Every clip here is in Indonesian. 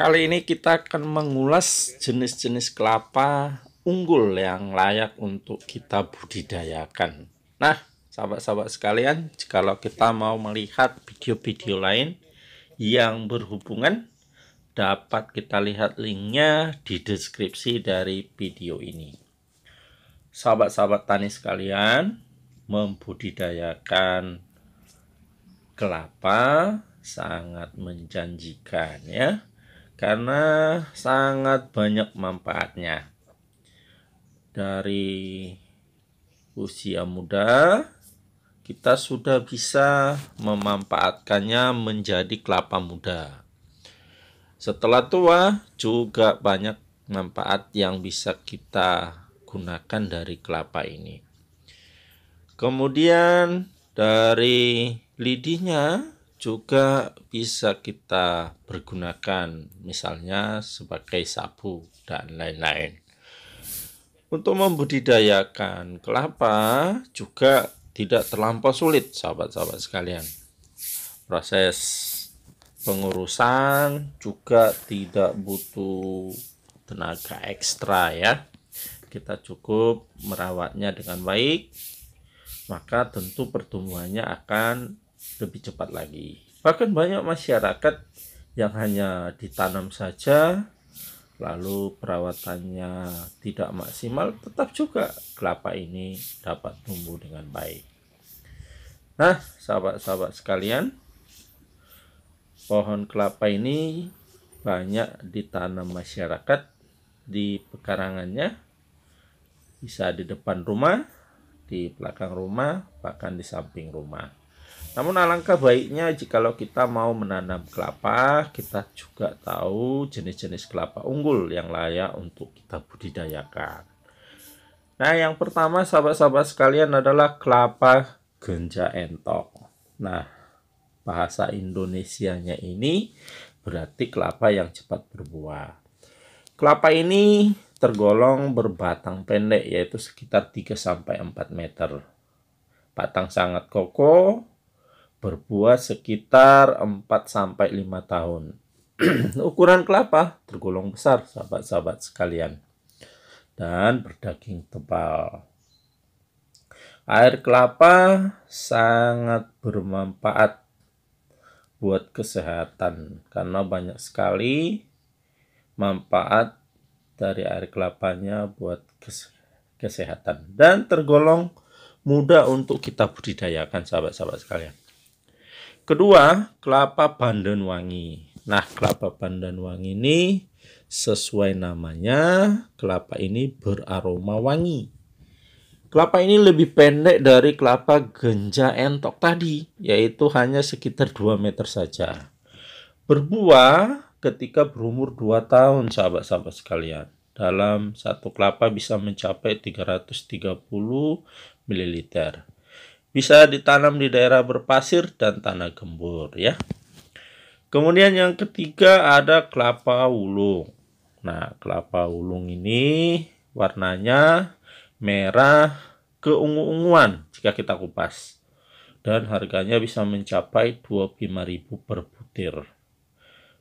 Kali ini kita akan mengulas jenis-jenis kelapa unggul yang layak untuk kita budidayakan. Nah, sahabat-sahabat sekalian, kalau kita mau melihat video-video lain yang berhubungan, dapat kita lihat linknya di deskripsi dari video ini. Sahabat-sahabat tani sekalian, membudidayakan kelapa sangat menjanjikan ya karena sangat banyak manfaatnya dari usia muda kita sudah bisa memanfaatkannya menjadi kelapa muda. Setelah tua juga banyak manfaat yang bisa kita gunakan dari kelapa ini. Kemudian dari lidinya juga bisa kita pergunakan misalnya sebagai sabu dan lain-lain. Untuk membudidayakan kelapa juga tidak terlampau sulit sahabat-sahabat sekalian. Proses pengurusan juga tidak butuh tenaga ekstra ya. Kita cukup merawatnya dengan baik, maka tentu pertumbuhannya akan lebih cepat lagi. Bahkan banyak masyarakat yang hanya ditanam saja, lalu perawatannya tidak maksimal, tetap juga kelapa ini dapat tumbuh dengan baik. Nah, sahabat-sahabat sekalian, pohon kelapa ini banyak ditanam masyarakat di pekarangannya, bisa di depan rumah, di belakang rumah, bahkan di samping rumah. Namun alangkah baiknya jikalau kita mau menanam kelapa, kita juga tahu jenis-jenis kelapa unggul yang layak untuk kita budidayakan. Nah, yang pertama sahabat-sahabat sekalian adalah kelapa genja entok. Nah, bahasa Indonesianya ini berarti kelapa yang cepat berbuah. Kelapa ini tergolong berbatang pendek yaitu sekitar 3 sampai 4 meter. Batang sangat kokoh, berbuah sekitar 4 sampai 5 tahun. Ukuran kelapa tergolong besar, sahabat-sahabat sekalian. Dan berdaging tebal. Air kelapa sangat bermanfaat buat kesehatan karena banyak sekali manfaat dari air kelapanya buat kesehatan dan tergolong mudah untuk kita budidayakan sahabat-sahabat sekalian. Kedua, kelapa pandan wangi. Nah, kelapa pandan wangi ini sesuai namanya, kelapa ini beraroma wangi. Kelapa ini lebih pendek dari kelapa genja entok tadi, yaitu hanya sekitar 2 meter saja. Berbuah ketika berumur 2 tahun, sahabat-sahabat sekalian. Dalam satu kelapa bisa mencapai 330 ml bisa ditanam di daerah berpasir dan tanah gembur ya. Kemudian yang ketiga ada kelapa ulung. Nah, kelapa ulung ini warnanya merah keungu-unguan jika kita kupas. Dan harganya bisa mencapai 25.000 per butir.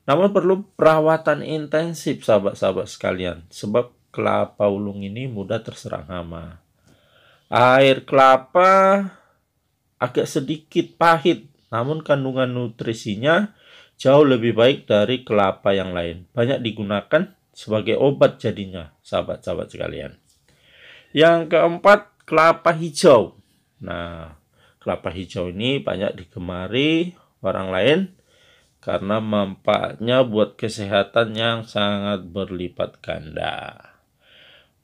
Namun perlu perawatan intensif sahabat-sahabat sekalian sebab kelapa ulung ini mudah terserang hama. Air kelapa agak sedikit pahit, namun kandungan nutrisinya jauh lebih baik dari kelapa yang lain. Banyak digunakan sebagai obat jadinya, sahabat-sahabat sekalian. Yang keempat, kelapa hijau. Nah, kelapa hijau ini banyak digemari orang lain karena manfaatnya buat kesehatan yang sangat berlipat ganda.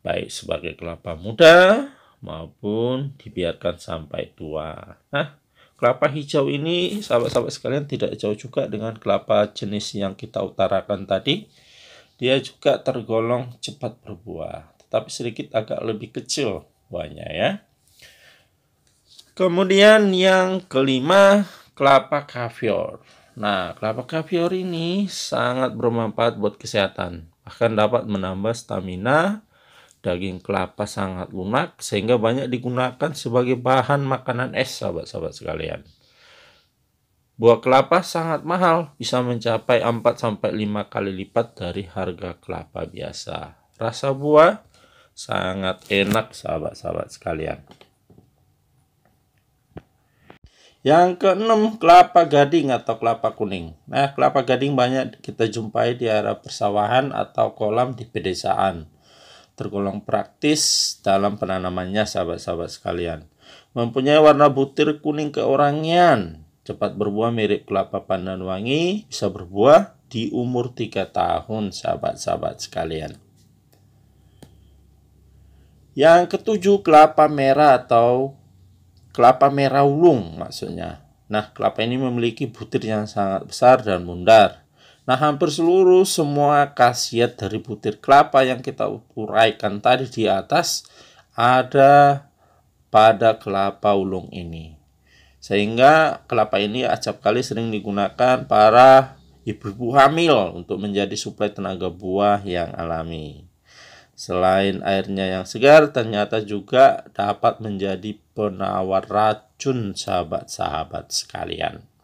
Baik sebagai kelapa muda maupun dibiarkan sampai tua. Nah, kelapa hijau ini sahabat-sahabat sekalian tidak jauh juga dengan kelapa jenis yang kita utarakan tadi. Dia juga tergolong cepat berbuah, tetapi sedikit agak lebih kecil buahnya ya. Kemudian yang kelima, kelapa kaviar. Nah, kelapa kaviar ini sangat bermanfaat buat kesehatan. Bahkan dapat menambah stamina, Daging kelapa sangat lunak sehingga banyak digunakan sebagai bahan makanan es, sahabat-sahabat sekalian. Buah kelapa sangat mahal, bisa mencapai 4-5 kali lipat dari harga kelapa biasa. Rasa buah sangat enak sahabat-sahabat sekalian. Yang keenam, kelapa gading atau kelapa kuning. Nah, kelapa gading banyak kita jumpai di area persawahan atau kolam di pedesaan tergolong praktis dalam penanamannya sahabat-sahabat sekalian. Mempunyai warna butir kuning keorangian, cepat berbuah mirip kelapa pandan wangi, bisa berbuah di umur 3 tahun sahabat-sahabat sekalian. Yang ketujuh kelapa merah atau kelapa merah ulung maksudnya. Nah, kelapa ini memiliki butir yang sangat besar dan bundar Nah, hampir seluruh semua khasiat dari butir kelapa yang kita uraikan tadi di atas ada pada kelapa ulung ini. Sehingga kelapa ini acap kali sering digunakan para ibu-ibu hamil untuk menjadi suplai tenaga buah yang alami. Selain airnya yang segar, ternyata juga dapat menjadi penawar racun sahabat-sahabat sekalian.